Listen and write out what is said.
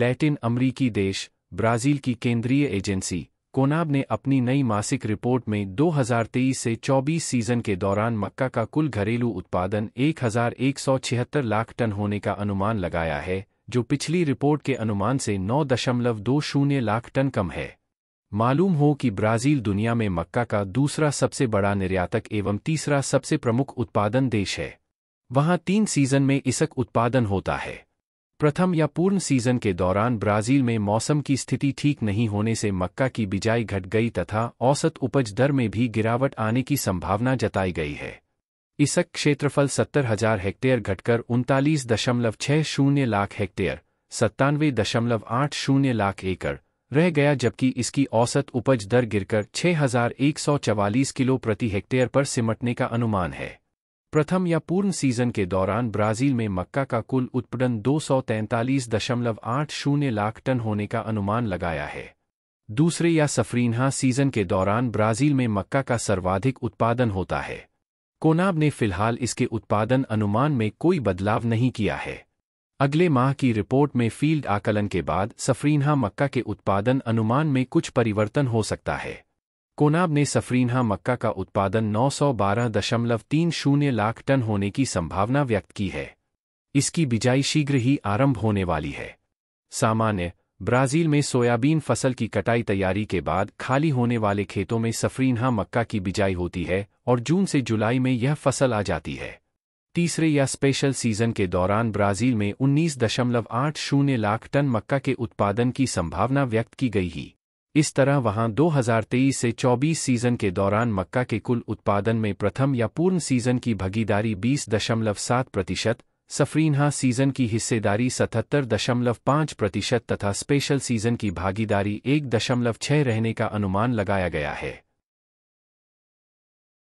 Latin अमरीकी देश Brazil की केंद्रीय एजेंसी कोनाब ने अपनी नई मासिक रिपोर्ट में 2023 से 24 सीजन के दौरान मक्का का कुल घरेलू उत्पादन 1,176 लाख टन होने का अनुमान लगाया है जो पिछली रिपोर्ट के अनुमान से 9.20 लाख टन कम है मालूम हो कि ब्राज़ील दुनिया में मक्का का दूसरा सबसे बड़ा निर्यातक एवं तीसरा सबसे प्रमुख उत्पादन देश है वहाँ तीन सीजन में इसक उत्पादन होता है प्रथम या पूर्ण सीजन के दौरान ब्राजील में मौसम की स्थिति ठीक नहीं होने से मक्का की बिजाई घट गई तथा औसत उपज दर में भी गिरावट आने की संभावना जताई गई है इसक क्षेत्रफल सत्तर हजार हेक्टेयर घटकर उनतालीस दशमलव छह शून्य लाख हेक्टेयर सत्तानवे दशमलव आठ शून्य लाख एकड़ रह गया जबकि इसकी औसत उपज दर गिरकर छह हजार एक सौ चवालीस किलो प्रति हेक्टेयर पर सिमटने का अनुमान है प्रथम या पूर्ण सीजन के दौरान ब्राजील में मक्का का कुल उत्पादन दो सौ तैंतालीस दशमलव आठ शून्य लाख टन होने का अनुमान लगाया है दूसरे या सफरीनहा सीजन के दौरान ब्राजील में मक्का का सर्वाधिक उत्पादन होता है कोनाब ने फिलहाल इसके उत्पादन अनुमान में कोई बदलाव नहीं किया है अगले माह की रिपोर्ट में फील्ड आकलन के बाद सफरीनहा मक्का के उत्पादन अनुमान में कुछ परिवर्तन हो सकता है कोनाब ने सफरीनहा मक्का का उत्पादन 912.30 लाख टन होने की संभावना व्यक्त की है इसकी बिजाई शीघ्र ही आरंभ होने वाली है सामान्य ब्राजील में सोयाबीन फसल की कटाई तैयारी के बाद खाली होने वाले खेतों में सफरीनहा मक्का की बिजाई होती है और जून से जुलाई में यह फसल आ जाती है तीसरे या स्पेशल सीजन के दौरान ब्राजील में 19.80 लाख टन मक्का के उत्पादन की संभावना व्यक्त की गई ही इस तरह वहां 2023 से 24 सीजन के दौरान मक्का के कुल उत्पादन में प्रथम या पूर्ण सीजन की भागीदारी 20.7 प्रतिशत सफरीनहा सीजन की हिस्सेदारी 77.5 प्रतिशत तथा स्पेशल सीजन की भागीदारी 1.6 रहने का अनुमान लगाया गया है